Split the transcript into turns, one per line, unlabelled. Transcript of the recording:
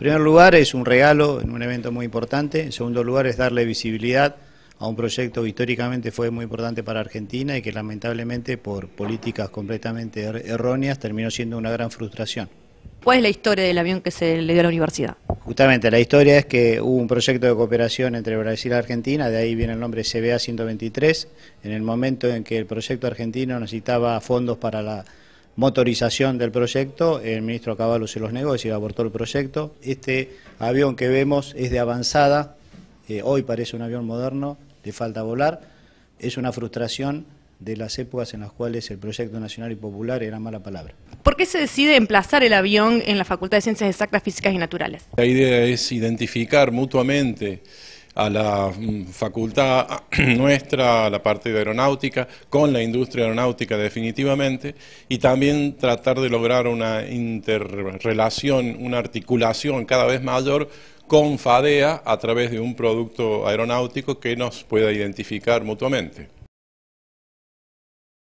En primer lugar es un regalo en un evento muy importante, en segundo lugar es darle visibilidad a un proyecto que históricamente fue muy importante para Argentina y que lamentablemente por políticas completamente er-, erróneas terminó siendo una gran frustración.
¿Cuál es la historia del avión que se le dio a la
universidad? Justamente, la historia es que hubo un proyecto de cooperación entre Brasil y Argentina, de ahí viene el nombre CBA 123, en el momento en que el proyecto argentino necesitaba fondos para la motorización del proyecto. El ministro Caballo se los negó, es decir, abortó el proyecto. Este avión que vemos es de avanzada, eh, hoy parece un avión moderno, le falta volar. Es una frustración de las épocas en las cuales el proyecto nacional
y popular era mala palabra.
¿Por qué se decide emplazar el avión en la Facultad de Ciencias Exactas, Físicas y
Naturales?
La idea es identificar mutuamente a la mm, facultad nuestra, a la parte de aeronáutica, con la industria aeronáutica definitivamente, y también tratar de lograr una interrelación, una articulación cada vez mayor con FADEA a través de un producto aeronáutico que nos pueda identificar mutuamente.